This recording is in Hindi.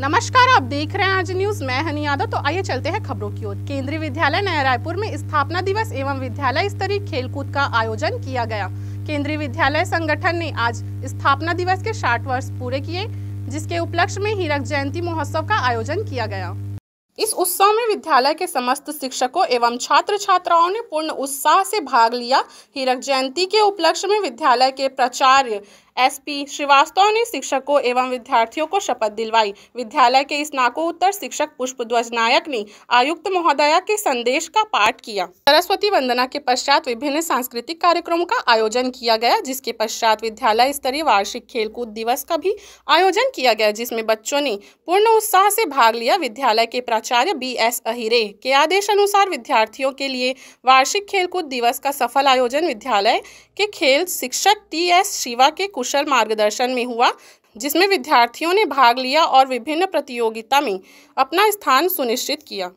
नमस्कार आप देख रहे हैं आज न्यूज मैं हनी यादव तो आइए चलते हैं खबरों की ओर केंद्रीय विद्यालय नया रायपुर में स्थापना दिवस एवं विद्यालय स्तरीय खेलकूद का आयोजन किया गया केंद्रीय विद्यालय संगठन ने आज स्थापना दिवस के साठ वर्ष पूरे किए जिसके उपलक्ष्य में हीरक जयंती महोत्सव का आयोजन किया गया इस उत्सव में विद्यालय के समस्त शिक्षकों एवं छात्र छात्राओं ने पूर्ण उत्साह से भाग लिया हीरक जयंती के उपलक्ष्य में विद्यालय के प्राचार्य एसपी श्रीवास्तव ने शिक्षकों एवं विद्यार्थियों को शपथ दिलवाई विद्यालय के स्नाकोत्तर शिक्षक पुष्पध्वज नायक ने आयुक्त महोदया के संदेश का पाठ किया सरस्वती वंदना के पश्चात विभिन्न सांस्कृतिक कार्यक्रमों का आयोजन किया गया जिसके पश्चात विद्यालय स्तरीय वार्षिक खेलकूद दिवस का भी आयोजन किया गया जिसमें बच्चों ने पूर्ण उत्साह से भाग लिया विद्यालय के प्राचार्य बी एस अहिरे के आदेश अनुसार विद्यार्थियों के लिए वार्षिक खेलकूद दिवस का सफल आयोजन विद्यालय के खेल शिक्षक टी एस शिवा के कुछ कुशल मार्गदर्शन में हुआ जिसमें विद्यार्थियों ने भाग लिया और विभिन्न प्रतियोगिता में अपना स्थान सुनिश्चित किया